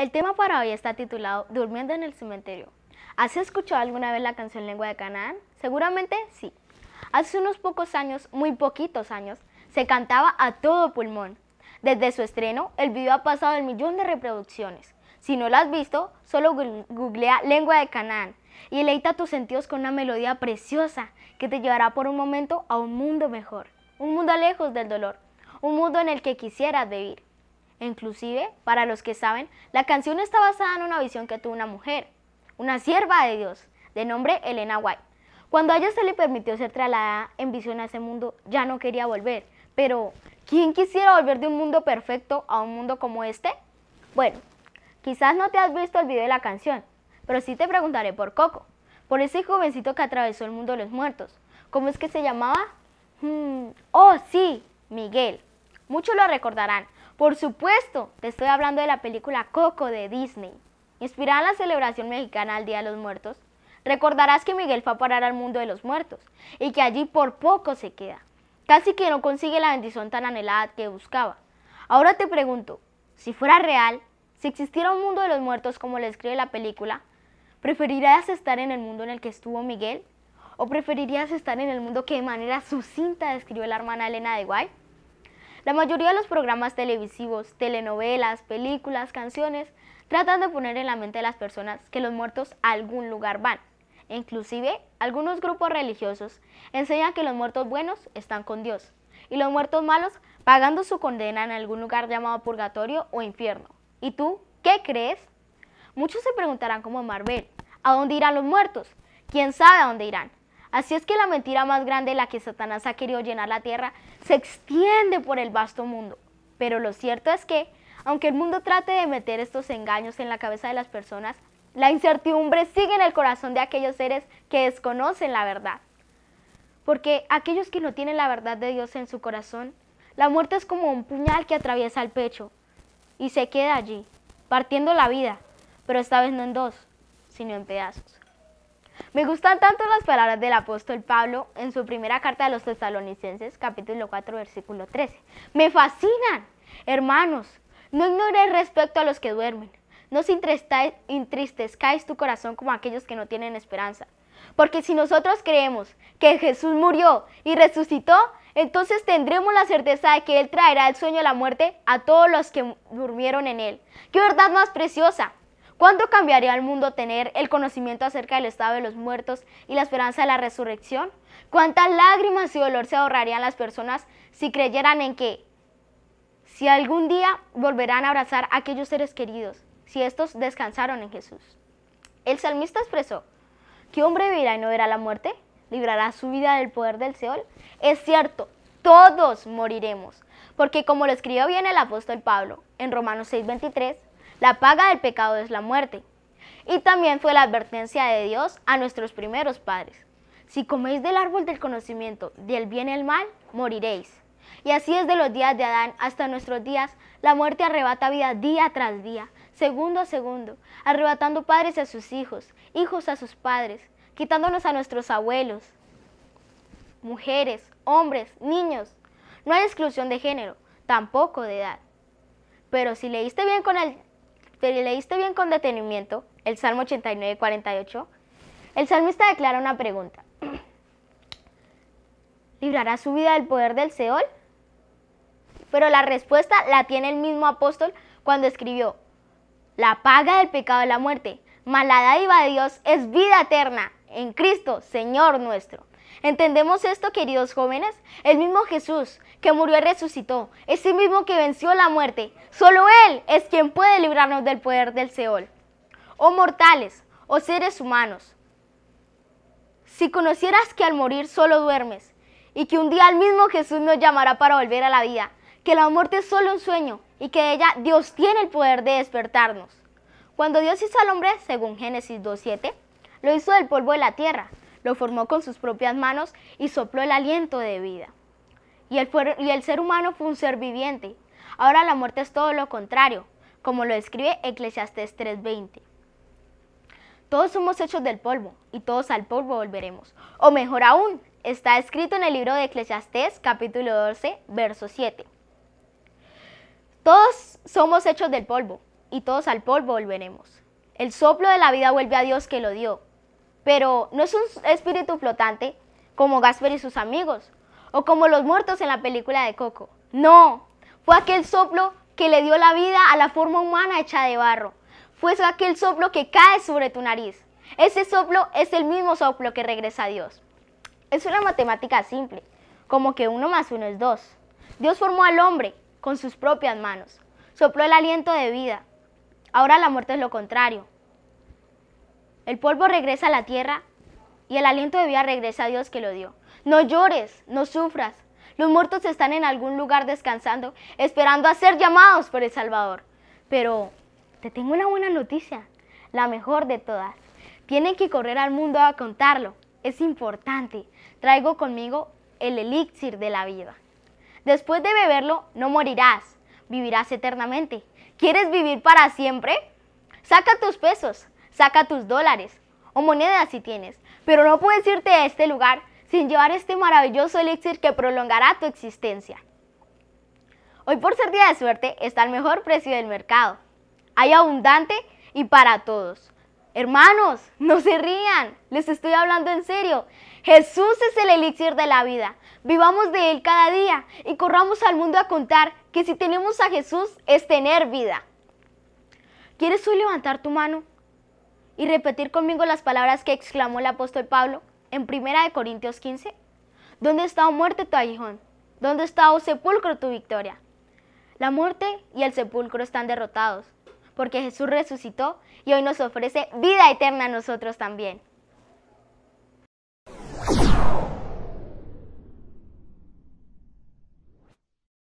El tema para hoy está titulado Durmiendo en el cementerio. ¿Has escuchado alguna vez la canción Lengua de Canaán? Seguramente sí. Hace unos pocos años, muy poquitos años, se cantaba a todo pulmón. Desde su estreno, el video ha pasado el millón de reproducciones. Si no lo has visto, solo googlea Lengua de Canaán y eleita tus sentidos con una melodía preciosa que te llevará por un momento a un mundo mejor, un mundo lejos del dolor, un mundo en el que quisieras vivir. Inclusive, para los que saben, la canción está basada en una visión que tuvo una mujer, una sierva de Dios, de nombre Elena White. Cuando a ella se le permitió ser trasladada en visión a ese mundo, ya no quería volver. Pero, ¿quién quisiera volver de un mundo perfecto a un mundo como este? Bueno, quizás no te has visto el video de la canción, pero sí te preguntaré por Coco, por ese jovencito que atravesó el mundo de los muertos. ¿Cómo es que se llamaba? Hmm, oh, sí, Miguel. Muchos lo recordarán, por supuesto, te estoy hablando de la película Coco de Disney. Inspirada en la celebración mexicana del Día de los Muertos, recordarás que Miguel fue a parar al mundo de los muertos y que allí por poco se queda. Casi que no consigue la bendición tan anhelada que buscaba. Ahora te pregunto, si fuera real, si existiera un mundo de los muertos como lo escribe la película, ¿preferirías estar en el mundo en el que estuvo Miguel? ¿O preferirías estar en el mundo que de manera sucinta describió la hermana Elena de Guay? La mayoría de los programas televisivos, telenovelas, películas, canciones, tratan de poner en la mente de las personas que los muertos a algún lugar van. E inclusive, algunos grupos religiosos enseñan que los muertos buenos están con Dios y los muertos malos pagando su condena en algún lugar llamado purgatorio o infierno. ¿Y tú qué crees? Muchos se preguntarán como Marvel, ¿a dónde irán los muertos? ¿Quién sabe a dónde irán? Así es que la mentira más grande, la que Satanás ha querido llenar la tierra, se extiende por el vasto mundo. Pero lo cierto es que, aunque el mundo trate de meter estos engaños en la cabeza de las personas, la incertidumbre sigue en el corazón de aquellos seres que desconocen la verdad. Porque aquellos que no tienen la verdad de Dios en su corazón, la muerte es como un puñal que atraviesa el pecho y se queda allí, partiendo la vida, pero esta vez no en dos, sino en pedazos. Me gustan tanto las palabras del apóstol Pablo en su primera carta a los tesalonicenses, capítulo 4, versículo 13. Me fascinan, hermanos. No ignoréis respecto a los que duermen. No os entristezcáis tu corazón como aquellos que no tienen esperanza. Porque si nosotros creemos que Jesús murió y resucitó, entonces tendremos la certeza de que Él traerá el sueño de la muerte a todos los que durmieron en Él. ¡Qué verdad más preciosa! ¿Cuánto cambiaría el mundo tener el conocimiento acerca del estado de los muertos y la esperanza de la resurrección? ¿Cuántas lágrimas y dolor se ahorrarían las personas si creyeran en que si algún día volverán a abrazar a aquellos seres queridos, si estos descansaron en Jesús? El salmista expresó, ¿qué hombre vivirá y no verá la muerte? ¿Librará su vida del poder del Seol? Es cierto, todos moriremos, porque como lo escribió bien el apóstol Pablo en Romanos 6:23, la paga del pecado es la muerte. Y también fue la advertencia de Dios a nuestros primeros padres. Si coméis del árbol del conocimiento del bien y el mal, moriréis. Y así es desde los días de Adán hasta nuestros días, la muerte arrebata vida día tras día, segundo a segundo, arrebatando padres a sus hijos, hijos a sus padres, quitándonos a nuestros abuelos, mujeres, hombres, niños. No hay exclusión de género, tampoco de edad. Pero si leíste bien con el te leíste bien con detenimiento el Salmo 89, 48, el salmista declara una pregunta. ¿Librará su vida del poder del Seol? Pero la respuesta la tiene el mismo apóstol cuando escribió, la paga del pecado es la muerte, mas dádiva de Dios es vida eterna en Cristo, Señor nuestro. ¿Entendemos esto, queridos jóvenes? El mismo Jesús que murió y resucitó, es el mismo que venció la muerte. Solo Él es quien puede librarnos del poder del Seol. Oh mortales, oh seres humanos, si conocieras que al morir solo duermes y que un día el mismo Jesús nos llamará para volver a la vida, que la muerte es solo un sueño y que de ella Dios tiene el poder de despertarnos. Cuando Dios hizo al hombre, según Génesis 2.7, lo hizo del polvo de la tierra, lo formó con sus propias manos y sopló el aliento de vida. Y el, ser humano fue un ser viviente. Ahora la muerte es todo lo contrario, como lo escribe Eclesiastes 3:20. Todos somos hechos del polvo y todos al polvo volveremos. O mejor aún, está escrito en el libro de Eclesiastés capítulo 12, verso 7. Todos somos hechos del polvo y todos al polvo volveremos. El soplo de la vida vuelve a Dios que lo dio pero no es un espíritu flotante como Gasper y sus amigos, o como los muertos en la película de Coco. No, fue aquel soplo que le dio la vida a la forma humana hecha de barro. Fue aquel soplo que cae sobre tu nariz. Ese soplo es el mismo soplo que regresa a Dios. Es una matemática simple, como que uno más uno es dos. Dios formó al hombre con sus propias manos, sopló el aliento de vida. Ahora la muerte es lo contrario, el polvo regresa a la tierra y el aliento de vida regresa a Dios que lo dio. No llores, no sufras. Los muertos están en algún lugar descansando, esperando a ser llamados por el Salvador. Pero te tengo una buena noticia, la mejor de todas. Tienen que correr al mundo a contarlo. Es importante. Traigo conmigo el elixir de la vida. Después de beberlo, no morirás, vivirás eternamente. ¿Quieres vivir para siempre? Saca tus pesos, Saca tus dólares o monedas si tienes, pero no puedes irte a este lugar sin llevar este maravilloso elixir que prolongará tu existencia. Hoy por ser día de suerte está el mejor precio del mercado. Hay abundante y para todos. Hermanos, no se rían, les estoy hablando en serio. Jesús es el elixir de la vida. Vivamos de Él cada día y corramos al mundo a contar que si tenemos a Jesús es tener vida. ¿Quieres hoy levantar tu mano y repetir conmigo las palabras que exclamó el apóstol Pablo en 1 Corintios 15? ¿Dónde está o oh muerte tu aguijón? ¿Dónde está o oh sepulcro tu victoria? La muerte y el sepulcro están derrotados, porque Jesús resucitó y hoy nos ofrece vida eterna a nosotros también.